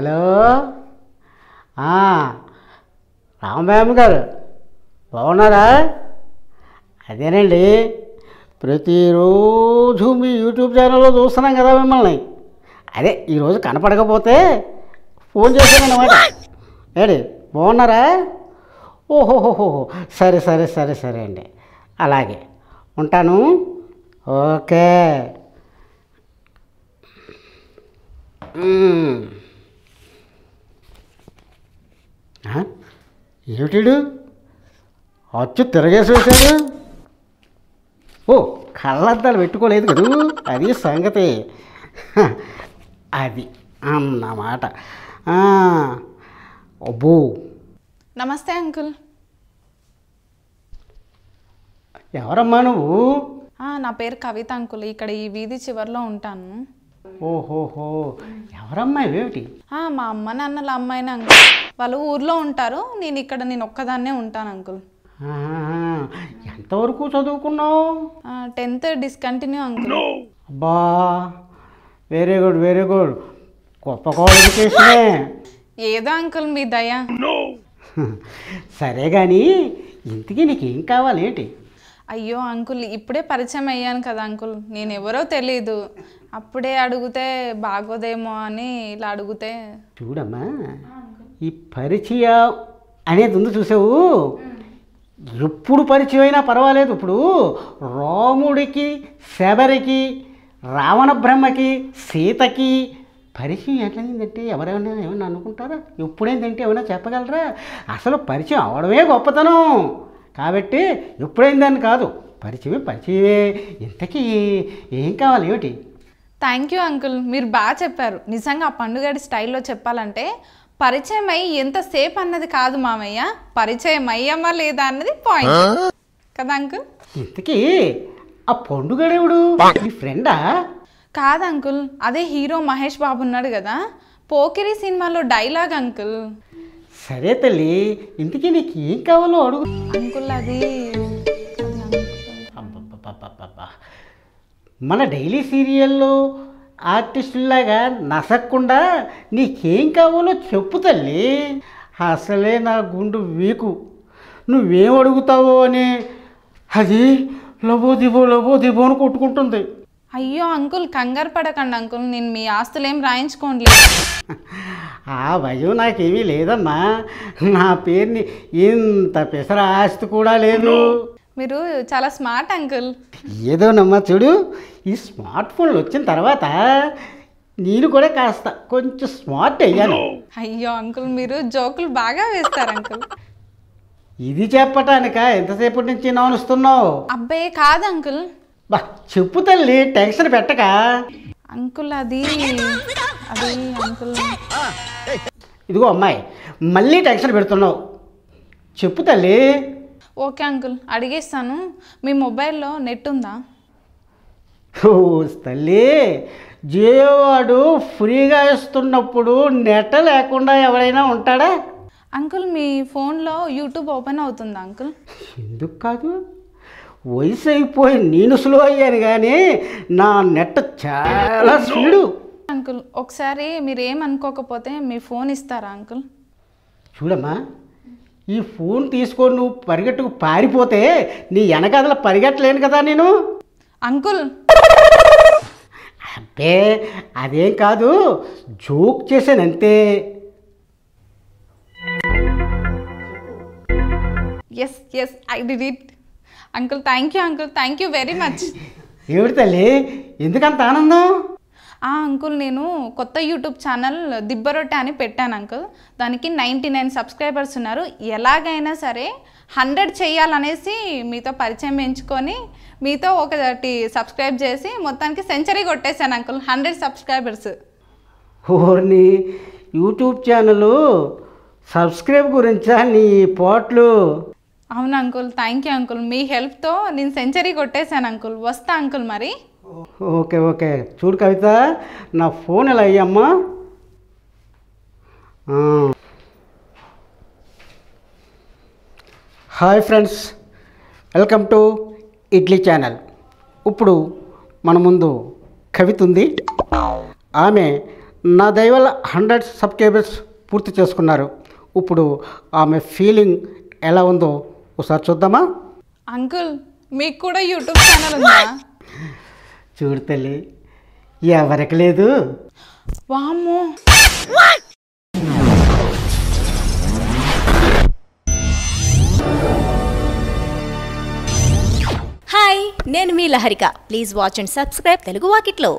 hello Ramababu గారు బాగున్నారా అదేనండి ప్రతిరోజు మీ యూట్యూబ్ ఛానల్లో చూస్తున్నాం కదా మిమ్మల్ని అదే ఈరోజు కనపడకపోతే ఫోన్ చేశానమాట ఏడి బాగున్నారా ఓహోహోహో సరే సరే సరే సరే అండి అలాగే ఉంటాను ఓకే ఏమిటిడు అచ్చు తిరగేసి వేశాడు ఓ కళ్ళద్దాలు పెట్టుకోలేదు కదూ అది సంగతి అది అన్నమాట అబ్బో నమస్తే అంకుల్ ఎవరమ్మా నువ్వు నా పేరు కవిత అంకుల్ ఇక్కడ ఈ వీధి చివరిలో ఉంటాను ఓహోహో ఎవరమ్మా ఏమిటి మా అమ్మ నాన్నల అమ్మాయిని అంకుల్ వాళ్ళు ఊర్లో ఉంటారు నేను ఇక్కడ నేను ఒక్కదాన్నే ఉంటాను అంకుల్ ఎంతవరకు చదువుకున్నావు టెన్త్ డిస్కంటిన్యూ అంకుల్ అబ్బా వెరీ గుడ్ వెరీ గుడ్ గొప్ప క్వాలిఫికేషనే ఏదో అంకుల్ మీ దయ సరే కానీ ఇంతకీ నీకేం కావాలేంటి అయ్యో అంకుల్ ఇప్పుడే పరిచయం అయ్యాను కదా అంకుల్ నేను ఎవరో తెలీదు అప్పుడే అడిగితే బాగోదేమో అని ఇలా అడిగితే చూడమ్మా ఈ పరిచయ అనేది ఉంది చూసావు ఎప్పుడు పరిచయం అయినా పర్వాలేదు ఇప్పుడు రాముడికి శబరికి రావణ బ్రహ్మకి సీతకి పరిచయం ఎట్లయిందంటే ఎవరైనా ఏమైనా అనుకుంటారా ఎప్పుడైందంటే ఏమైనా చెప్పగలరా అసలు పరిచయం అవడమే గొప్పతనం కాబట్టి ఎప్పుడైందని దాన్ని కాదు పరిచయమే పరిచయమే ఇంతకీ ఏం కావాలి ఏమిటి థ్యాంక్ యూ అంకుల్ మీరు బాగా చెప్పారు నిజంగా ఆ పండుగడి స్టైల్లో చెప్పాలంటే పరిచయం అయ్యి ఎంతసేపు అన్నది కాదు మామయ్య పరిచయం అయ్యమ్మా లేదా అన్నది పాయింట్ కదా అంకుల్ ఇంతకీ ఆ పండుగడేవుడు మీ ఫ్రెండా కాదు అంకుల్ అదే హీరో మహేష్ బాబు ఉన్నాడు కదా పోకిరి సినిమాలో డైలాగ్ అంకుల్ సరే తల్లి ఇంటికి నీకు ఏం కావాలో అడుగు అంకుల్ అది మన డైలీ సీరియల్లో ఆర్టిస్టులాగా నసక్కుండా నీకేం కావాలో చెప్పు తల్లి అసలే నా గుండు వీకు నువ్వేం అడుగుతావో అని అది లబో దిబో లబో దిబో అని కొట్టుకుంటుంది అయ్యో అంకుల్ కంగారు పడకండి అంకుల్ నేను మీ ఆస్తులేం రాయించుకోండి ఆ భయం నాకేమీ లేదమ్మా నా పేరుని ఇంత పెసర ఆస్తి కూడా లేదు మీరు చాలా స్మార్ట్ అంకుల్ ఏదోనమ్మా చూడు ఈ స్మార్ట్ ఫోన్లు వచ్చిన తర్వాత నేను కూడా కాస్త కొంచెం స్మార్ట్ అయ్యాను అయ్యో అంకుల్ మీరు జోకులు బాగా వేస్తారు అంకుల్ ఇది చెప్పటానిక ఎంతసేపటి నుంచి నవలుస్తున్నావు అబ్బే కాదు అంకుల్ బా చెప్పు తల్లి టెన్షన్ పెట్టక అంకుల్ అది అది అంకుల్ ఇదిగో అమ్మాయి మళ్ళీ టెన్షన్ పెడుతున్నావు చెప్పు తల్లి ఓకే అంకుల్ అడిగేస్తాను మీ మొబైల్లో నెట్ ఉందా తల్లి జియోవాడు వాడు ఫ్రీగా ఇస్తున్నప్పుడు నెట్ లేకుండా ఎవరైనా ఉంటాడా అంకుల్ మీ ఫోన్లో యూట్యూబ్ ఓపెన్ అవుతుందా అంకుల్ ఎందుకు కాదు వయసు అయిపోయి నేను స్లో అయ్యాను కానీ నా నెట్ చాలా స్పీడు అంకుల్ ఒకసారి మీరు ఏమనుకోకపోతే మీ ఫోన్ ఇస్తారా అంకుల్ చూడమ్మా ఈ ఫోన్ తీసుకొని నువ్వు పరిగెట్టుకు పారిపోతే నీ వెనకాదల పరిగెట్టలేను కదా నేను అంకుల్ అబ్బే అదేం కాదు జోక్ చేశానంతే yes yes I did it uncle thank you uncle thank you very much ఏమిటి తల్లి ఎందుకంత ఆనందం ఆ అంకుల్ నేను కొత్త యూట్యూబ్ ఛానల్ దిబ్బరొట్ట అని పెట్టాను అంకుల్ దానికి నైంటీ నైన్ సబ్స్క్రైబర్స్ ఉన్నారు ఎలాగైనా సరే హండ్రెడ్ చేయాలనేసి మీతో పరిచయం పెంచుకొని మీతో ఒకటి సబ్స్క్రైబ్ చేసి మొత్తానికి సెంచరీ కొట్టేశాను అంకుల్ హండ్రెడ్ సబ్స్క్రైబర్స్ ఓర్ని యూట్యూబ్ ఛానల్ సబ్స్క్రైబ్ గురించా నీ పోట్లు అవును అంకుల్ థ్యాంక్ యూ అంకుల్ మీ హెల్ప్తో నేను సెంచరీ కొట్టేశాను అంకుల్ వస్తా అంకుల్ మరి ఓకే ఓకే చూడు కవిత నా ఫోన్ ఎలా అయ్యమ్మా hi friends welcome to Idli channel ఇప్పుడు మన ముందు కవిత ఉంది ఆమె నా దయవల్ల హండ్రెడ్ సబ్స్క్రైబర్స్ పూర్తి చేసుకున్నారు ఇప్పుడు ఆమె ఫీలింగ్ ఎలా ఉందో ఒకసారి చూద్దామా అంకుల్ మీకు కూడా యూట్యూబ్ ఛానల్ ఉందా చూడు తల్లి ఎవరికి లేదు వామ్మో హాయ్ నేను మీ Laharika please watch and subscribe Telugu వాకిట్లో